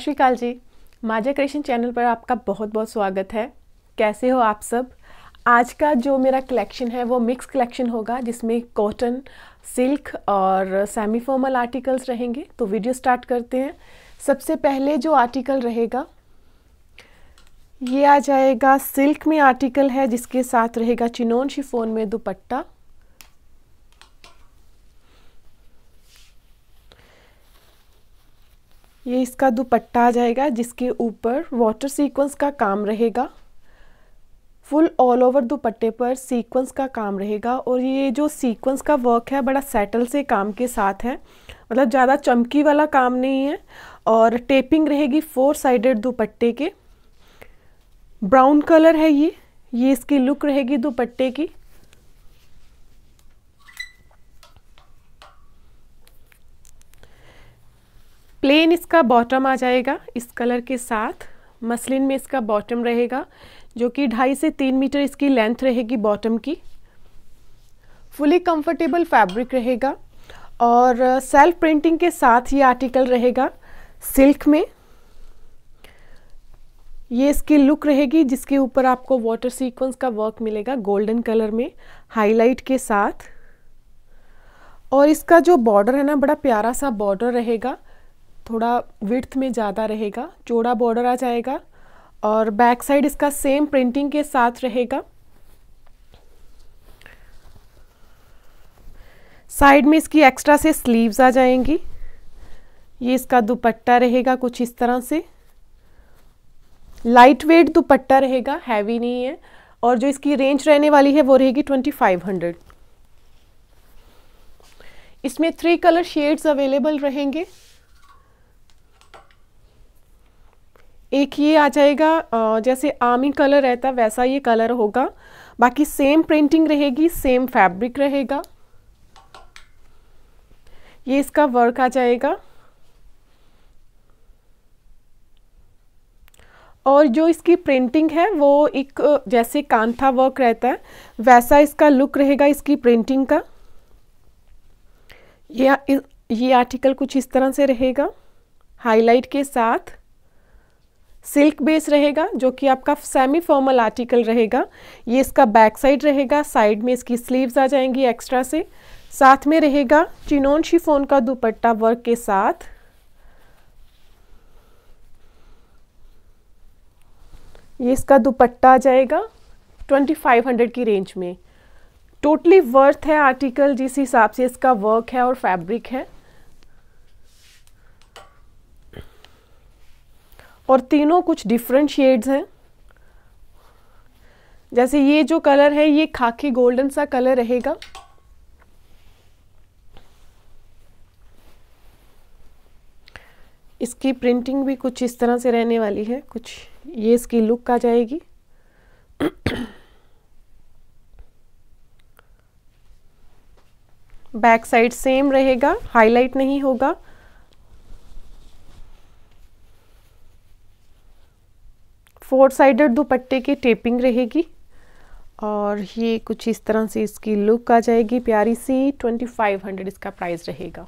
श्रीकाल जी माजा creation channel पर आपका बहुत बहुत स्वागत है कैसे हो आप सब आज का जो मेरा कलेक्शन है वो मिक्स कलेक्शन होगा जिसमें कॉटन सिल्क और सेमी फॉर्मल आर्टिकल्स रहेंगे तो वीडियो स्टार्ट करते हैं सबसे पहले जो आर्टिकल रहेगा ये आ जाएगा सिल्क में आर्टिकल है जिसके साथ रहेगा चिनोन शिफोन में दुपट्टा ये इसका दुपट्टा आ जाएगा जिसके ऊपर वाटर सीक्वेंस का काम रहेगा फुल ऑल ओवर दुपट्टे पर सीक्वेंस का काम रहेगा और ये जो सीक्वेंस का वर्क है बड़ा सेटल से काम के साथ है मतलब ज़्यादा चमकी वाला काम नहीं है और टेपिंग रहेगी फोर साइडेड दुपट्टे के ब्राउन कलर है ये ये इसकी लुक रहेगी दुपट्टे की प्लेन इसका बॉटम आ जाएगा इस कलर के साथ मसलिन में इसका बॉटम रहेगा जो कि ढाई से तीन मीटर इसकी लेंथ रहेगी बॉटम की फुली कंफर्टेबल फैब्रिक रहेगा और सेल्फ प्रिंटिंग के साथ ये आर्टिकल रहेगा सिल्क में ये इसकी लुक रहेगी जिसके ऊपर आपको वाटर सीक्वेंस का वर्क मिलेगा गोल्डन कलर में हाईलाइट के साथ और इसका जो बॉर्डर है ना बड़ा प्यारा सा बॉर्डर रहेगा थोड़ा विड्थ में ज़्यादा रहेगा चौड़ा बॉर्डर आ जाएगा और बैक साइड इसका सेम प्रिंटिंग के साथ रहेगा साइड में इसकी एक्स्ट्रा से स्लीव्स आ जाएंगी ये इसका दुपट्टा रहेगा कुछ इस तरह से लाइट वेट दुपट्टा रहेगा हैवी नहीं है और जो इसकी रेंज रहने वाली है वो रहेगी ट्वेंटी फाइव हंड्रेड इसमें थ्री कलर शेड्स अवेलेबल रहेंगे एक ये आ जाएगा जैसे आर्मी कलर रहता है वैसा ये कलर होगा बाकी सेम प्रिंटिंग रहेगी सेम फैब्रिक रहेगा ये इसका वर्क आ जाएगा और जो इसकी प्रिंटिंग है वो एक जैसे कांथा वर्क रहता है वैसा इसका लुक रहेगा इसकी प्रिंटिंग का ये ये आर्टिकल कुछ इस तरह से रहेगा हाईलाइट के साथ सिल्क बेस रहेगा जो कि आपका सेमी फॉर्मल आर्टिकल रहेगा ये इसका बैक साइड रहेगा साइड में इसकी स्लीव्स आ जाएंगी एक्स्ट्रा से साथ में रहेगा चिनोन शिफोन का दुपट्टा वर्क के साथ ये इसका दुपट्टा आ जाएगा 2500 की रेंज में टोटली वर्थ है आर्टिकल जिस हिसाब से इसका वर्क है और फैब्रिक है और तीनों कुछ डिफरेंट शेड्स हैं जैसे ये जो कलर है ये खाकी गोल्डन सा कलर रहेगा इसकी प्रिंटिंग भी कुछ इस तरह से रहने वाली है कुछ ये इसकी लुक आ जाएगी बैक साइड सेम रहेगा हाईलाइट नहीं होगा फोर साइडेड दुपट्टे की टेपिंग रहेगी और ये कुछ इस तरह से इसकी लुक आ जाएगी प्यारी सी ट्वेंटी फाइव हंड्रेड इसका प्राइस रहेगा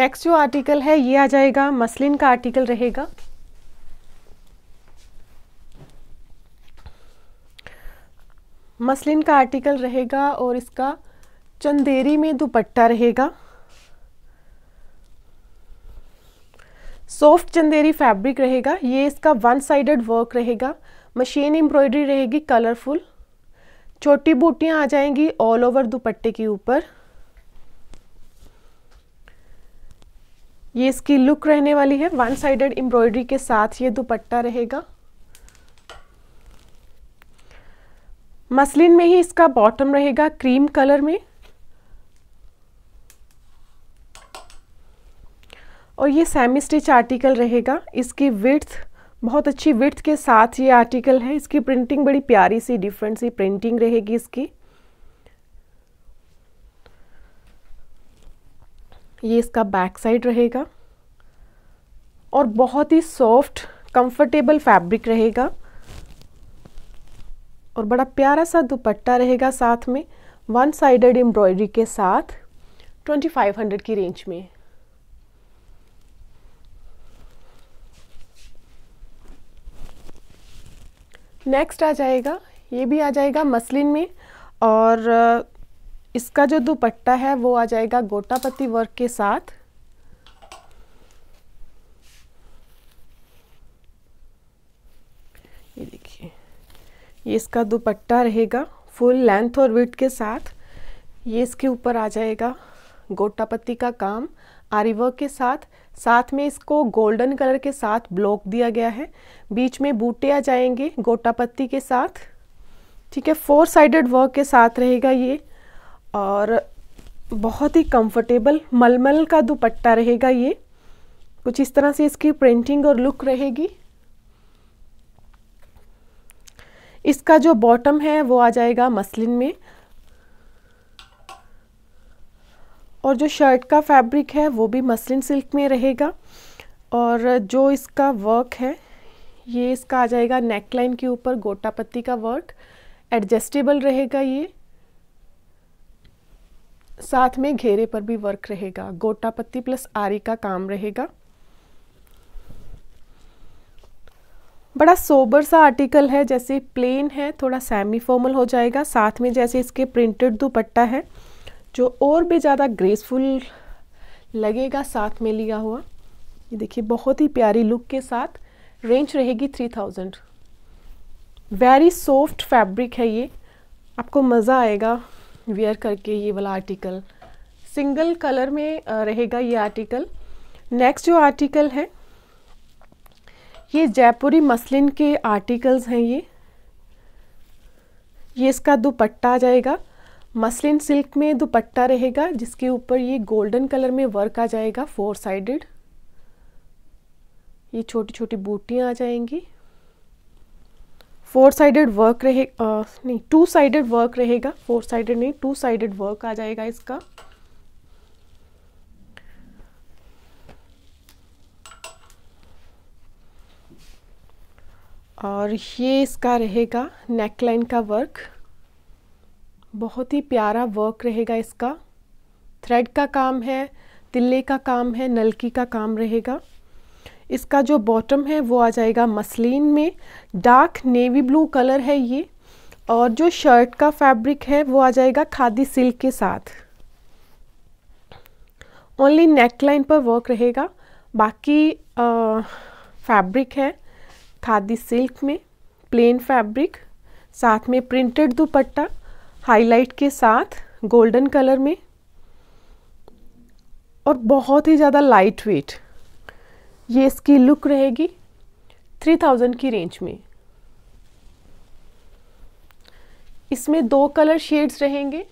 नेक्स्ट जो आर्टिकल है ये आ जाएगा मसलिन का आर्टिकल रहेगा मसलिन का आर्टिकल रहेगा और इसका चंदेरी में दुपट्टा रहेगा सॉफ्ट चंदेरी फैब्रिक रहेगा ये इसका वन साइडेड वर्क रहेगा मशीन एम्ब्रॉयडरी रहेगी कलरफुल छोटी बूटियाँ आ जाएंगी ऑल ओवर दुपट्टे के ऊपर ये इसकी लुक रहने वाली है वन साइडेड एम्ब्रॉयडरी के साथ ये दुपट्टा रहेगा मसलिन में ही इसका बॉटम रहेगा क्रीम कलर में और ये सेमी स्टिच आर्टिकल रहेगा इसकी विर्थ बहुत अच्छी विर्थ के साथ ये आर्टिकल है इसकी प्रिंटिंग बड़ी प्यारी सी डिफरेंट सी प्रिंटिंग रहेगी इसकी ये इसका बैक साइड रहेगा और बहुत ही सॉफ्ट कंफर्टेबल फैब्रिक रहेगा और बड़ा प्यारा सा दुपट्टा रहेगा साथ में वन साइडेड एम्ब्रॉयडरी के साथ 2500 की रेंज में नेक्स्ट आ जाएगा ये भी आ जाएगा मसलिन में और इसका जो दुपट्टा है वो आ जाएगा गोटापत्ती वर्क के साथ ये देखिए ये इसका दुपट्टा रहेगा फुल लेंथ और विथ के साथ ये इसके ऊपर आ जाएगा गोटापत्ती का काम आरी वर्क के साथ साथ में इसको गोल्डन कलर के साथ ब्लॉक दिया गया है बीच में बूटे आ जाएंगे गोटा पत्ती के साथ ठीक है फोर साइडेड वर्क के साथ रहेगा ये और बहुत ही कंफर्टेबल मलमल का दुपट्टा रहेगा ये कुछ इस तरह से इसकी प्रिंटिंग और लुक रहेगी इसका जो बॉटम है वो आ जाएगा मसलिन में और जो शर्ट का फैब्रिक है वो भी मसलिन सिल्क में रहेगा और जो इसका वर्क है ये इसका आ जाएगा नेक लाइन के ऊपर गोटा पत्ती का वर्क एडजस्टेबल रहेगा ये साथ में घेरे पर भी वर्क रहेगा गोटा पत्ती प्लस आरी का काम रहेगा बड़ा सोबर सा आर्टिकल है जैसे प्लेन है थोड़ा सेमी फॉर्मल हो जाएगा साथ में जैसे इसके प्रिंटेड दुपट्टा है जो और भी ज़्यादा ग्रेसफुल लगेगा साथ में लिया हुआ ये देखिए बहुत ही प्यारी लुक के साथ रेंज रहेगी three thousand very soft fabric है ये आपको मज़ा आएगा वेयर करके ये वाला आर्टिकल सिंगल कलर में रहेगा ये आर्टिकल नेक्स्ट जो आर्टिकल है ये जयपुरी मसलिन के आर्टिकल्स हैं ये ये इसका दुपट्टा आ जाएगा मसलिन सिल्क में दुपट्टा रहेगा जिसके ऊपर ये गोल्डन कलर में वर्क आ जाएगा फोर साइडेड ये छोटी छोटी बूटियाँ आ जाएंगी फोर साइडेड वर्क रहे आ, नहीं टू साइडेड वर्क रहेगा फोर साइडेड नहीं टू साइडेड वर्क आ जाएगा इसका और ये इसका रहेगा नेकलाइन का वर्क बहुत ही प्यारा वर्क रहेगा इसका थ्रेड का काम है तिल्ले का काम है नलकी का काम रहेगा इसका जो बॉटम है वो आ जाएगा मसलिन में डार्क नेवी ब्लू कलर है ये और जो शर्ट का फैब्रिक है वो आ जाएगा खादी सिल्क के साथ ओनली नेक लाइन पर वर्क रहेगा बाकी फैब्रिक है खादी सिल्क में प्लेन फैब्रिक साथ में प्रिंटेड दुपट्टा हाईलाइट के साथ गोल्डन कलर में और बहुत ही ज़्यादा लाइट वेट ये इसकी लुक रहेगी 3000 की रेंज में इसमें दो कलर शेड्स रहेंगे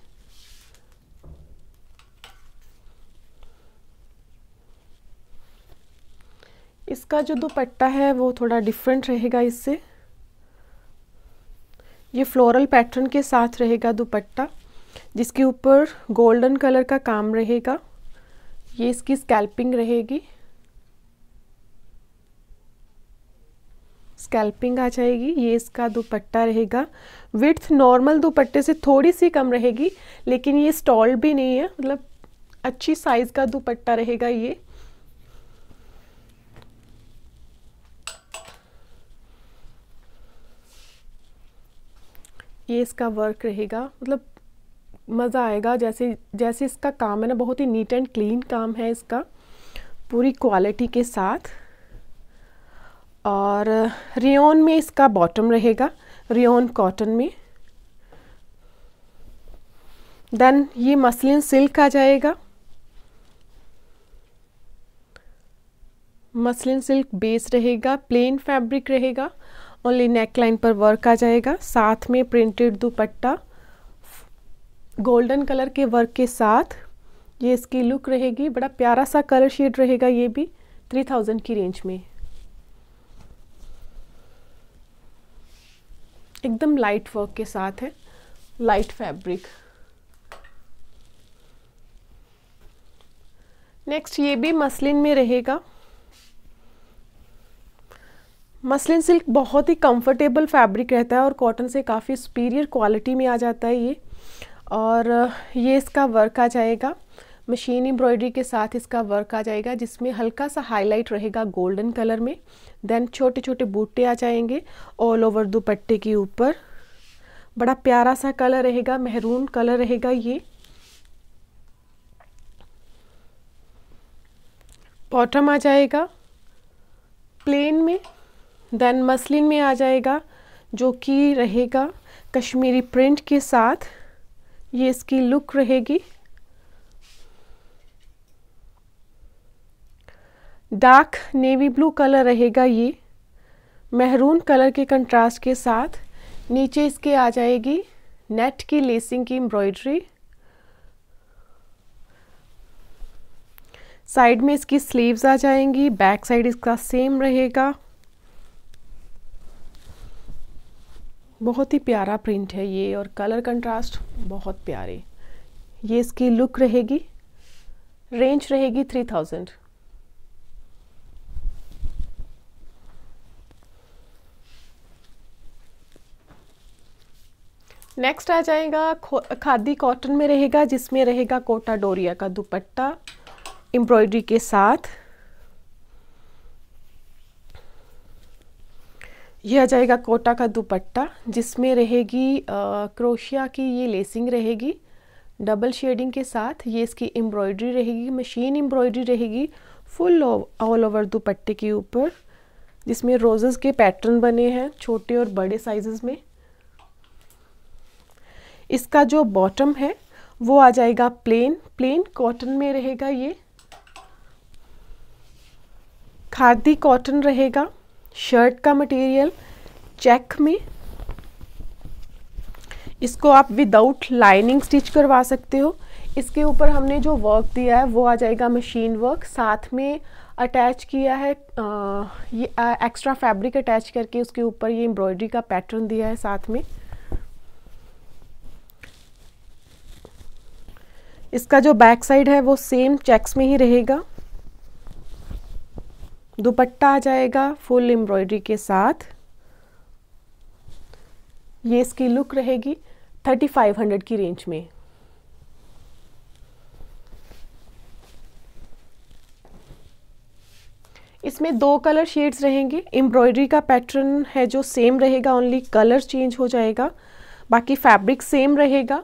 इसका जो दुपट्टा है वो थोड़ा डिफरेंट रहेगा इससे ये फ्लोरल पैटर्न के साथ रहेगा दुपट्टा जिसके ऊपर गोल्डन कलर का काम रहेगा ये इसकी स्कैल्पिंग रहेगी स्कैल्पिंग आ जाएगी ये इसका दुपट्टा रहेगा विथ नॉर्मल दुपट्टे से थोड़ी सी कम रहेगी लेकिन ये स्टॉल भी नहीं है मतलब अच्छी साइज़ का दुपट्टा रहेगा ये ये इसका वर्क रहेगा मतलब मज़ा आएगा जैसे जैसे इसका काम है ना बहुत ही नीट एंड क्लीन काम है इसका पूरी क्वालिटी के साथ और रियोन में इसका बॉटम रहेगा रियोन कॉटन में देन ये मसलिन सिल्क आ जाएगा मसलिन सिल्क बेस रहेगा प्लेन फैब्रिक रहेगा ओनली नेक लाइन पर वर्क आ जाएगा साथ में प्रिंटेड दुपट्टा गोल्डन कलर के वर्क के साथ ये इसकी लुक रहेगी बड़ा प्यारा सा कलर शेड रहेगा ये भी थ्री थाउजेंड की रेंज में एकदम लाइट वर्क के साथ है लाइट फैब्रिक नेक्स्ट ये भी मसलिन में रहेगा मसलिन सिल्क बहुत ही कंफर्टेबल फैब्रिक रहता है और कॉटन से काफ़ी सुपीरियर क्वालिटी में आ जाता है ये और ये इसका वर्क आ जाएगा मशीन एम्ब्रॉयडरी के साथ इसका वर्क आ जाएगा जिसमें हल्का सा हाईलाइट रहेगा गोल्डन कलर में देन छोटे छोटे बूटे आ जाएंगे ऑल ओवर दुपट्टे के ऊपर बड़ा प्यारा सा कलर रहेगा मेहरून कलर रहेगा ये बॉटम आ जाएगा प्लेन में देन मसलिन में आ जाएगा जो कि रहेगा कश्मीरी प्रिंट के साथ ये इसकी लुक रहेगी डार्क नेवी ब्लू कलर रहेगा ये महरून कलर के कंट्रास्ट के साथ नीचे इसके आ जाएगी नेट की लेसिंग की एम्ब्रॉयडरी साइड में इसकी स्लीव्स आ जाएंगी बैक साइड इसका सेम रहेगा बहुत ही प्यारा प्रिंट है ये और कलर कंट्रास्ट बहुत प्यारे ये इसकी लुक रहेगी रेंज रहेगी थ्री थाउजेंड नेक्स्ट आ जाएगा खादी कॉटन में रहेगा जिसमें रहेगा कोटा डोरिया का दुपट्टा एम्ब्रॉयडरी के साथ यह आ जाएगा कोटा का दुपट्टा जिसमें रहेगी क्रोशिया की ये लेसिंग रहेगी डबल शेडिंग के साथ ये इसकी एम्ब्रॉयडरी रहेगी मशीन एम्ब्रॉयडरी रहेगी फुल ऑल ओवर दुपट्टे के ऊपर जिसमें रोजेस के पैटर्न बने हैं छोटे और बड़े साइजेस में इसका जो बॉटम है वो आ जाएगा प्लेन प्लेन कॉटन में रहेगा ये खादी कॉटन रहेगा शर्ट का मटेरियल चेक में इसको आप विदाउट लाइनिंग स्टिच करवा सकते हो इसके ऊपर हमने जो वर्क दिया है वो आ जाएगा मशीन वर्क साथ में अटैच किया है आ, ये एक्स्ट्रा फैब्रिक अटैच करके उसके ऊपर ये एम्ब्रॉयडरी का पैटर्न दिया है साथ में इसका जो बैक साइड है वो सेम चेक्स में ही रहेगा दुपट्टा आ जाएगा फुल एम्ब्रॉयडरी के साथ ये इसकी लुक रहेगी थर्टी फाइव हंड्रेड की रेंज में इसमें दो कलर शेड्स रहेंगे एम्ब्रॉयडरी का पैटर्न है जो सेम रहेगा ओनली कलर चेंज हो जाएगा बाकी फैब्रिक सेम रहेगा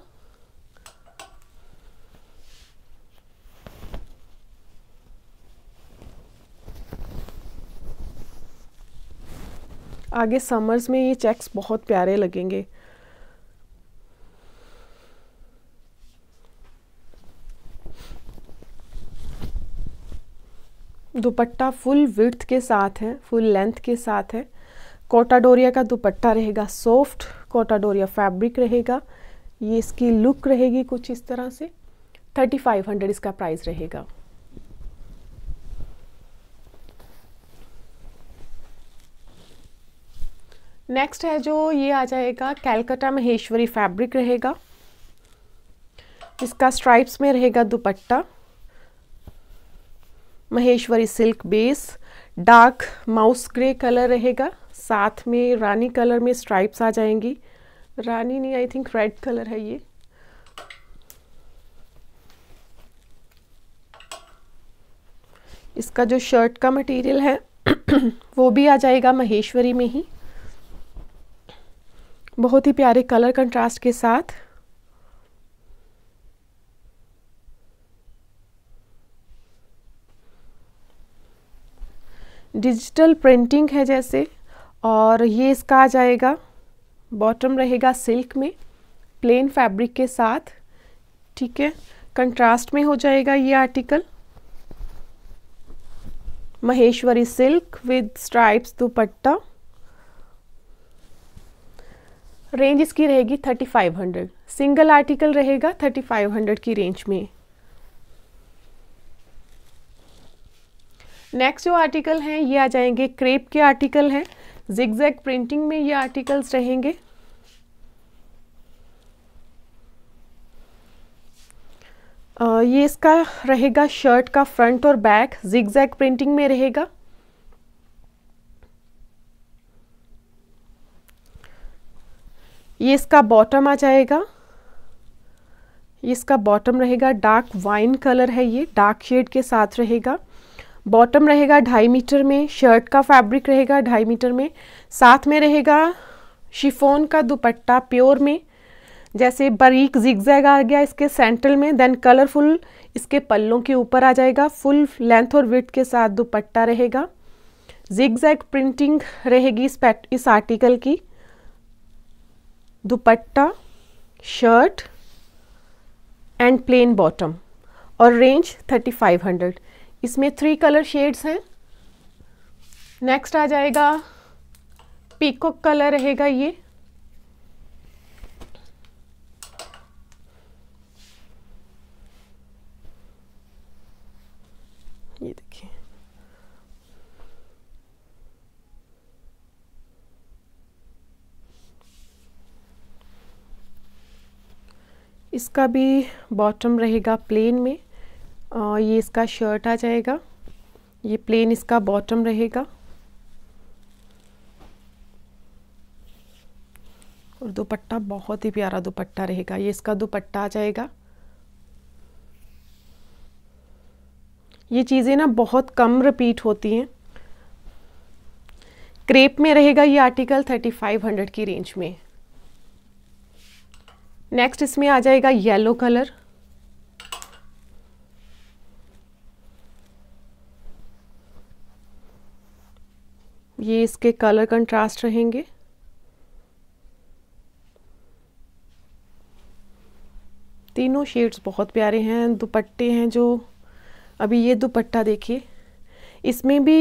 आगे समर्स में ये चेक्स बहुत प्यारे लगेंगे दुपट्टा फुल विड्थ के साथ है फुल लेंथ के साथ है कोटाडोरिया का दुपट्टा रहेगा सॉफ्ट कोटाडोरिया फैब्रिक रहेगा ये इसकी लुक रहेगी कुछ इस तरह से 3500 इसका प्राइस रहेगा नेक्स्ट है जो ये आ जाएगा कैलकाटा महेश्वरी फैब्रिक रहेगा इसका स्ट्राइप्स में रहेगा dupatta Maheshwari silk base dark mouse grey colour रहेगा साथ में रानी कलर में स्ट्राइप्स आ जाएंगी रानी नहीं आई थिंक रेड कलर है ये इसका जो शर्ट का मटेरियल है वो भी आ जाएगा महेश्वरी में ही बहुत ही प्यारे कलर कंट्रास्ट के साथ डिजिटल प्रिंटिंग है जैसे और ये इसका आ जाएगा बॉटम रहेगा सिल्क में प्लेन फैब्रिक के साथ ठीक है कंट्रास्ट में हो जाएगा ये article Maheshwari silk with stripes dupatta range इसकी रहेगी 3500 सिंगल आर्टिकल रहेगा 3500 की रेंज में नेक्स्ट जो आर्टिकल हैं ये आ जाएंगे क्रेप के आर्टिकल हैं जिगजैग प्रिंटिंग में ये आर्टिकल्स रहेंगे आ, ये इसका रहेगा शर्ट का फ्रंट और बैक जिगजैग प्रिंटिंग में रहेगा ये इसका बॉटम आ जाएगा ये इसका बॉटम रहेगा डार्क वाइन कलर है ये डार्क शेड के साथ रहेगा बॉटम रहेगा ढाई मीटर में शर्ट का फैब्रिक रहेगा ढाई मीटर में साथ में रहेगा शिफोन का दुपट्टा प्योर में जैसे बारीक जिगजैग आ गया इसके सेंट्रल में देन कलरफुल इसके पल्लों के ऊपर आ जाएगा फुल लेंथ और विथ के साथ दुपट्टा रहेगा जिगजैग प्रिंटिंग रहेगी इस इस आर्टिकल की dupatta shirt and plain bottom और रेंज 3500 इसमें थ्री कलर शेड्स हैं नेक्स्ट आ जाएगा पीकॉक कलर रहेगा ये इसका भी बॉटम रहेगा प्लेन में आ, ये इसका शर्ट आ जाएगा ये प्लेन इसका बॉटम रहेगा और दुपट्टा बहुत ही प्यारा दुपट्टा रहेगा ये इसका दुपट्टा आ जाएगा ये चीज़ें ना बहुत कम रिपीट होती हैं क्रेप में रहेगा ये आर्टिकल 3500 की रेंज में नेक्स्ट इसमें आ जाएगा येलो कलर ये इसके कलर कंट्रास्ट रहेंगे तीनों शेड्स बहुत प्यारे हैं दुपट्टे हैं जो अभी ये दुपट्टा देखिए इसमें भी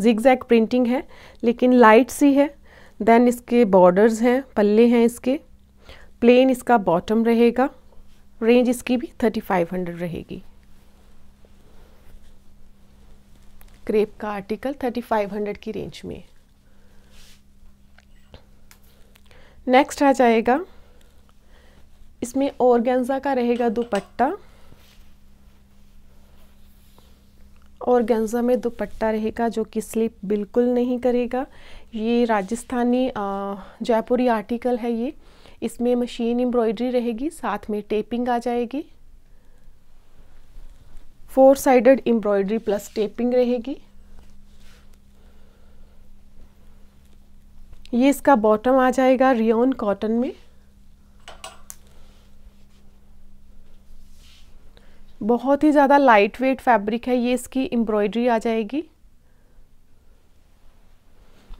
जिग प्रिंटिंग है लेकिन लाइट सी है देन इसके बॉर्डर्स हैं पल्ले हैं इसके प्लेन इसका बॉटम रहेगा रेंज इसकी भी 3500 रहेगी क्रेप का आर्टिकल 3500 की रेंज में नेक्स्ट आ जाएगा इसमें ऑर्गेन्जा का रहेगा दुपट्टा ऑर्गेन्जा में दुपट्टा रहेगा जो कि स्लिप बिल्कुल नहीं करेगा ये राजस्थानी जयपुरी आर्टिकल है ये इसमें मशीन एम्ब्रॉयडरी रहेगी साथ में टेपिंग आ जाएगी four sided embroidery plus taping रहेगी ये इसका बॉटम आ जाएगा रियोन कॉटन में बहुत ही ज़्यादा लाइट वेट फैब्रिक है ये इसकी एम्ब्रॉयडरी आ जाएगी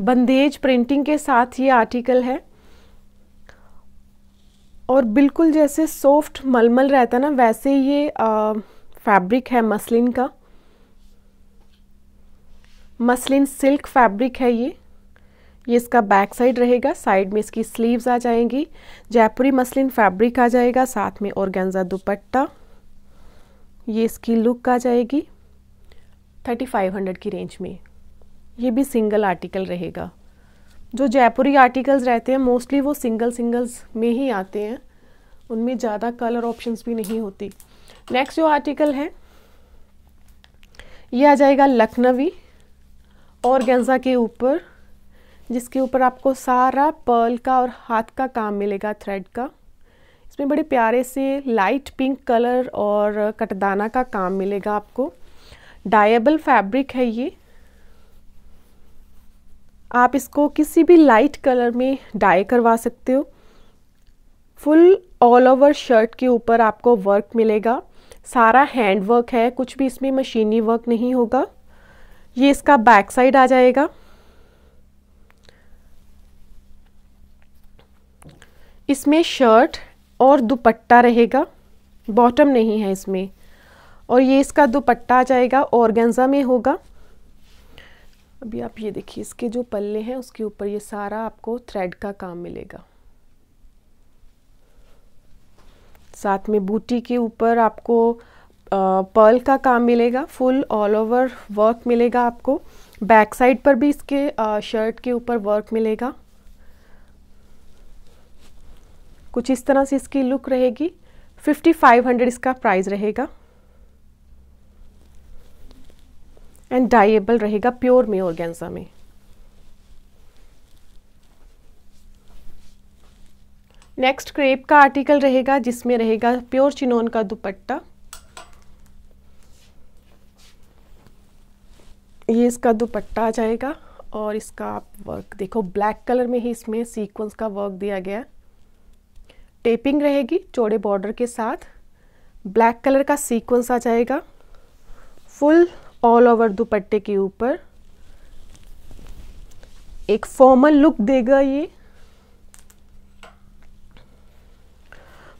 बंदेज प्रिंटिंग के साथ ये आर्टिकल है और बिल्कुल जैसे सॉफ्ट मलमल रहता है ना वैसे ये फैब्रिक है मसलिन का मसलिन सिल्क फैब्रिक है ये ये इसका बैक साइड रहेगा साइड में इसकी स्लीव्स आ जाएंगी जयपुरी मसलिन फैब्रिक आ जाएगा साथ में ऑर्गेन्जा दुपट्टा ये इसकी लुक आ जाएगी 3500 की रेंज में ये भी सिंगल आर्टिकल रहेगा जो जयपुरी आर्टिकल्स रहते हैं मोस्टली वो सिंगल सिंगल्स में ही आते हैं उनमें ज़्यादा कलर ऑप्शंस भी नहीं होती नेक्स्ट जो आर्टिकल है ये आ जाएगा लखनवी और के ऊपर जिसके ऊपर आपको सारा पर्ल का और हाथ का काम मिलेगा थ्रेड का इसमें बड़े प्यारे से लाइट पिंक कलर और कटदाना का काम मिलेगा आपको डायबल फैब्रिक है ये आप इसको किसी भी लाइट कलर में डाई करवा सकते हो फुल ऑल ओवर शर्ट के ऊपर आपको वर्क मिलेगा सारा हैंड वर्क है कुछ भी इसमें मशीनी वर्क नहीं होगा ये इसका बैक साइड आ जाएगा इसमें शर्ट और दुपट्टा रहेगा बॉटम नहीं है इसमें और ये इसका दुपट्टा आ जाएगा ऑर्गेंजा में होगा अभी आप ये देखिए इसके जो पल्ले हैं उसके ऊपर ये सारा आपको थ्रेड का काम मिलेगा साथ में बूटी के ऊपर आपको पर्ल का काम मिलेगा फुल ऑल ओवर वर्क मिलेगा आपको बैक साइड पर भी इसके आ, शर्ट के ऊपर वर्क मिलेगा कुछ इस तरह से इसकी लुक रहेगी 5500 इसका प्राइस रहेगा एंड डाइएबल रहेगा प्योर में ऑर्गेन्जा में नेक्स्ट क्रेप का आर्टिकल रहेगा जिसमें रहेगा प्योर चिनोन का दुपट्टा ये इसका दुपट्टा आ जाएगा और इसका आप वर्क देखो ब्लैक कलर में ही इसमें सीक्वेंस का वर्क दिया गया टेपिंग रहेगी चौड़े बॉर्डर के साथ ब्लैक कलर का सीक्वेंस आ जाएगा फुल ऑल ओवर दुपट्टे के ऊपर एक फॉर्मल लुक देगा ये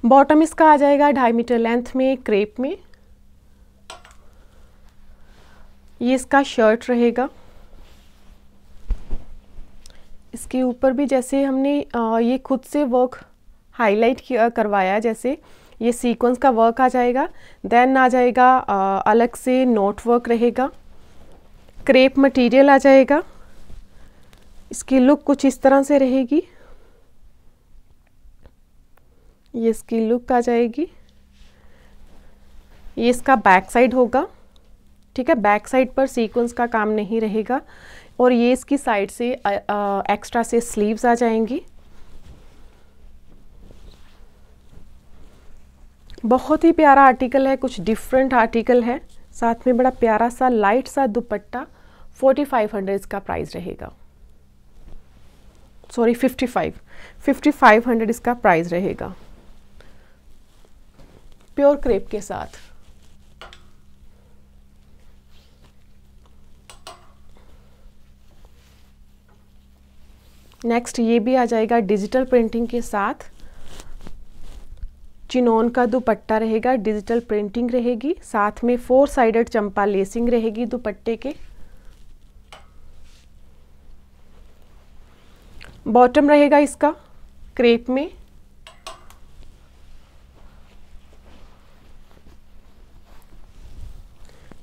बॉटम इसका आ जाएगा ढाई मीटर लेंथ में क्रेप में ये इसका शर्ट रहेगा इसके ऊपर भी जैसे हमने ये खुद से वर्क हाईलाइट किया करवाया जैसे ये सीक्वेंस का वर्क आ जाएगा देन आ जाएगा आ, अलग से नोट वर्क रहेगा क्रेप मटेरियल आ जाएगा इसकी लुक कुछ इस तरह से रहेगी ये इसकी लुक आ जाएगी ये इसका बैक साइड होगा ठीक है बैक साइड पर सीक्वेंस का काम नहीं रहेगा और ये इसकी साइड से आ, आ, एक्स्ट्रा से स्लीव्स आ जाएंगी बहुत ही प्यारा आर्टिकल है कुछ डिफरेंट आर्टिकल है साथ में बड़ा प्यारा सा लाइट सा दुपट्टा 4500 इसका प्राइस रहेगा सॉरी 55 5500 इसका प्राइस रहेगा प्योर क्रेप के साथ नेक्स्ट ये भी आ जाएगा डिजिटल प्रिंटिंग के साथ चिनोन का दुपट्टा रहेगा डिजिटल प्रिंटिंग रहेगी साथ में फोर साइडेड चंपा लेसिंग रहेगी दुपट्टे के बॉटम रहेगा इसका क्रेप में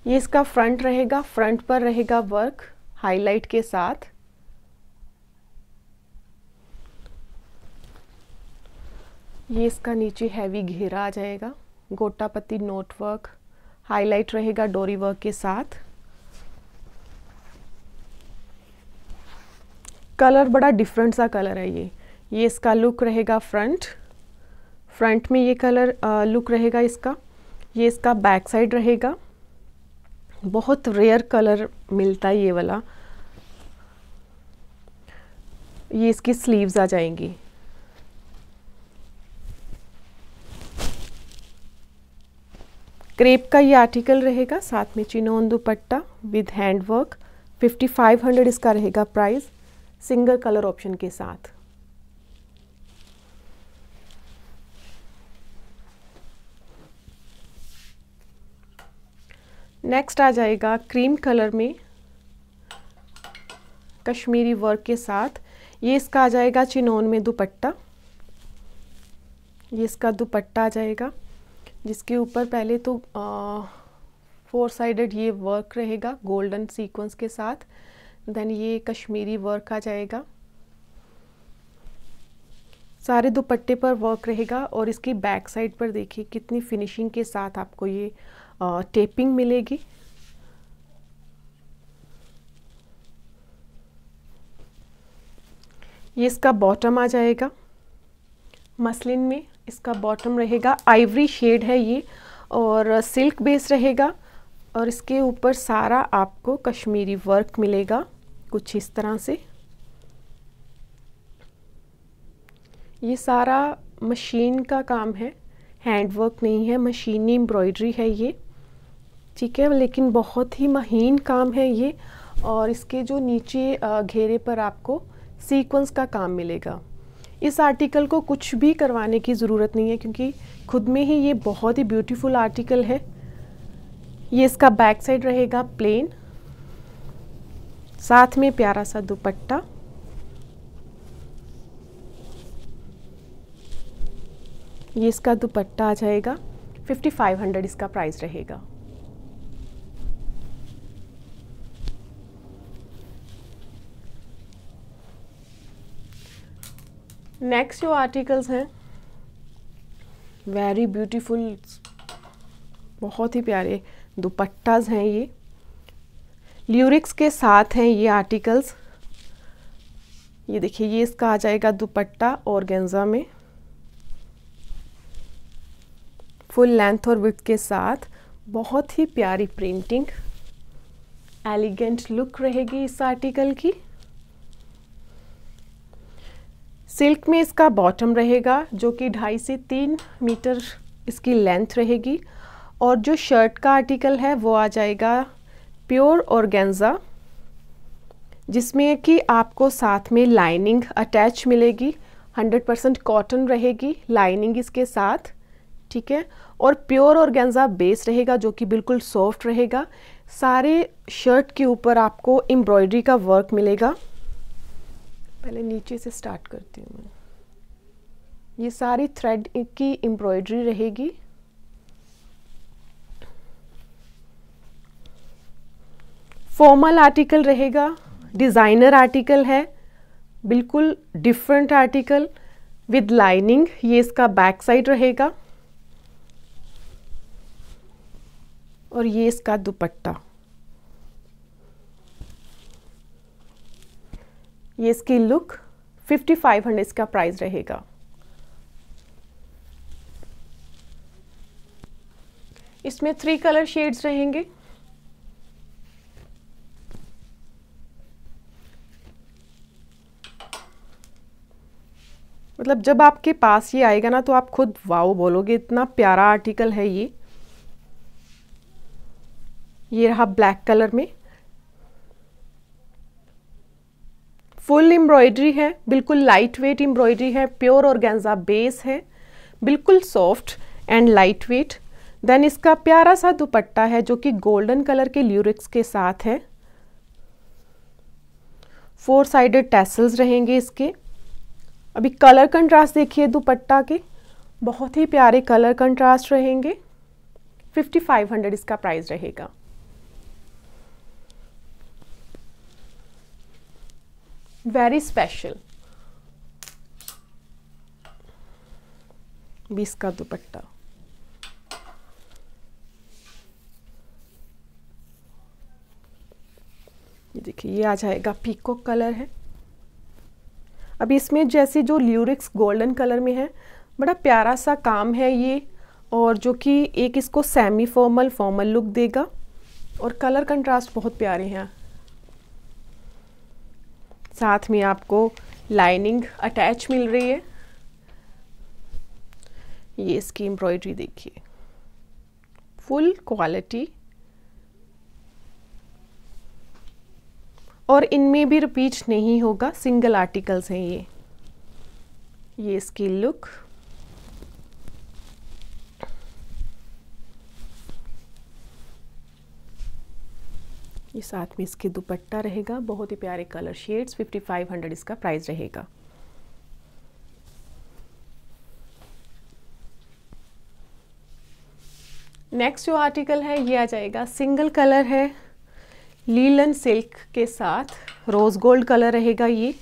ये इसका फ्रंट रहेगा फ्रंट पर रहेगा वर्क हाईलाइट के साथ ये इसका नीचे हैवी घेरा आ जाएगा गोटा पत्ती नोटवर्क हाईलाइट रहेगा डोरी वर्क के साथ कलर बड़ा डिफरेंट सा कलर है ये ये इसका लुक रहेगा फ्रंट फ्रंट में ये कलर लुक रहेगा इसका ये इसका बैक साइड रहेगा बहुत रेयर कलर मिलता है ये वाला ये इसकी स्लीव्स आ जाएंगी क्रेप का ये आर्टिकल रहेगा साथ में chinon dupatta with hand work 5500 इसका रहेगा प्राइस सिंगल कलर ऑप्शन के साथ नेक्स्ट आ जाएगा क्रीम कलर में कश्मीरी वर्क के साथ ये इसका आ जाएगा चिनोन में दुपट्टा ये इसका दुपट्टा आ जाएगा जिसके ऊपर पहले तो फोर साइडेड ये वर्क रहेगा गोल्डन सीक्वेंस के साथ देन ये कश्मीरी वर्क आ जाएगा सारे दुपट्टे पर वर्क रहेगा और इसकी बैक साइड पर देखिए कितनी फिनिशिंग के साथ आपको ये आ, टेपिंग मिलेगी ये इसका बॉटम आ जाएगा मसलिन में इसका बॉटम रहेगा आइवरी शेड है ये और सिल्क uh, बेस रहेगा और इसके ऊपर सारा आपको कश्मीरी वर्क मिलेगा कुछ इस तरह से ये सारा मशीन का काम है हैंड वर्क नहीं है मशीनी एम्ब्रॉयडरी है ये ठीक है लेकिन बहुत ही महीन काम है ये और इसके जो नीचे uh, घेरे पर आपको सीक्वेंस का काम मिलेगा इस आर्टिकल को कुछ भी करवाने की ज़रूरत नहीं है क्योंकि खुद में ही ये बहुत ही ब्यूटीफुल आर्टिकल है ये इसका बैक साइड रहेगा प्लेन साथ में प्यारा सा दुपट्टा ये इसका दुपट्टा आ जाएगा 5500 इसका प्राइस रहेगा नेक्स्ट जो आर्टिकल्स हैं वेरी ब्यूटीफुल बहुत ही प्यारे दुपट्टाज हैं ये ल्यूरिक्स के साथ हैं ये आर्टिकल्स ये देखिए ये इसका आ जाएगा दुपट्टा और गेंजा में फुल लेंथ और विथ के साथ बहुत ही प्यारी प्रिंटिंग एलिगेंट लुक रहेगी इस आर्टिकल की सिल्क में इसका बॉटम रहेगा जो कि ढाई से तीन मीटर इसकी लेंथ रहेगी और जो शर्ट का आर्टिकल है वो आ जाएगा प्योर और जिसमें कि आपको साथ में लाइनिंग अटैच मिलेगी 100% परसेंट कॉटन रहेगी लाइनिंग इसके साथ ठीक है और प्योर गेंजा बेस रहेगा जो कि बिल्कुल सॉफ्ट रहेगा सारे शर्ट के ऊपर आपको एम्ब्रॉयडरी का वर्क मिलेगा पहले नीचे से स्टार्ट करती हूँ मैं ये सारी थ्रेड की एम्ब्रॉयडरी रहेगी फॉर्मल आर्टिकल रहेगा डिज़ाइनर आर्टिकल है बिल्कुल डिफरेंट आर्टिकल विद लाइनिंग ये इसका बैक साइड रहेगा और ये इसका दुपट्टा ये इसकी लुक 5500 इसका प्राइस रहेगा इसमें थ्री कलर शेड्स रहेंगे मतलब जब आपके पास ये आएगा ना तो आप खुद वाओ बोलोगे इतना प्यारा आर्टिकल है ये ये रहा ब्लैक कलर में फुल एम्ब्रॉयडरी है बिल्कुल लाइट वेट एम्ब्रॉयडरी है प्योर ऑर्गेन्जा बेस है बिल्कुल soft and light weight then इसका प्यारा सा दुपट्टा है जो कि गोल्डन कलर के ल्यूरिक्स के साथ है फोर साइडेड टैसल्स रहेंगे इसके अभी कलर कंट्रास्ट देखिए दुपट्टा के बहुत ही प्यारे कलर कंट्रास्ट रहेंगे 5500 इसका प्राइस रहेगा very स्पेशल बीस का दुपट्टा ये देखिए ये आ जाएगा पीको कलर है अब इसमें जैसे जो ल्यूरिक्स गोल्डन कलर में है बड़ा प्यारा सा काम है ये और जो कि एक इसको सेमी फॉर्मल फॉर्मल लुक देगा और कलर कंट्रास्ट बहुत प्यारे हैं साथ में आपको लाइनिंग अटैच मिल रही है ये इसकी एम्ब्रॉयडरी देखिए फुल क्वालिटी और इनमें भी रिपीट नहीं होगा सिंगल आर्टिकल्स हैं ये ये इसकी लुक ये साथ में इसके दुपट्टा रहेगा बहुत ही प्यारे कलर शेड्स 5500 इसका प्राइस रहेगा नेक्स्ट जो आर्टिकल है ये आ जाएगा सिंगल कलर है लीलन सिल्क के साथ रोज़ गोल्ड कलर रहेगा ये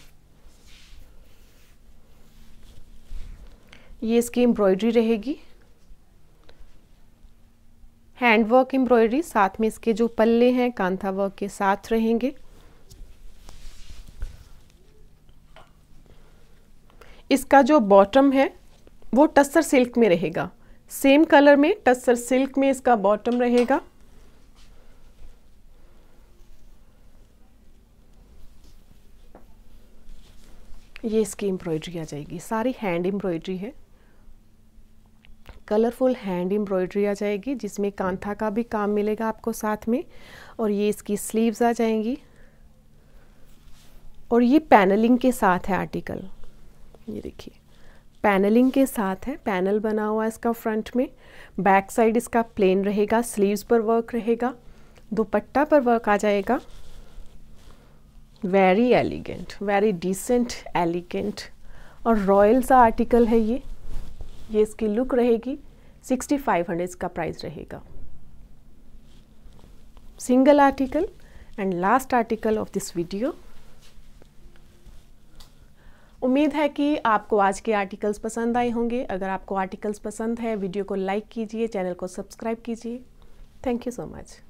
ये इसकी एम्ब्रॉयडरी रहेगी हैंड वर्क एम्ब्रॉयडरी साथ में इसके जो पल्ले हैं कांथा वर्क के साथ रहेंगे इसका जो बॉटम है वो टस्सर सिल्क में रहेगा सेम कलर में टस्सर सिल्क में इसका बॉटम रहेगा ये इसकी एम्ब्रॉयडरी आ जाएगी सारी हैंड एम्ब्रॉयडरी है कलरफुल हैंड एम्ब्रॉयडरी आ जाएगी जिसमें कांथा का भी काम मिलेगा आपको साथ में और ये इसकी स्लीव्स आ जाएंगी और ये पैनलिंग के साथ है आर्टिकल ये देखिए पैनलिंग के साथ है पैनल बना हुआ है इसका फ्रंट में बैक साइड इसका प्लेन रहेगा स्लीव्स पर वर्क रहेगा दुपट्टा पर वर्क आ जाएगा very elegant very decent elegant और रॉयल सा आर्टिकल है ये ये इसकी लुक रहेगी 6500 इसका प्राइस रहेगा single article and last article of this video उम्मीद है कि आपको आज के आर्टिकल्स पसंद आए होंगे अगर आपको आर्टिकल्स पसंद है वीडियो को लाइक कीजिए चैनल को सब्सक्राइब कीजिए थैंक यू सो मच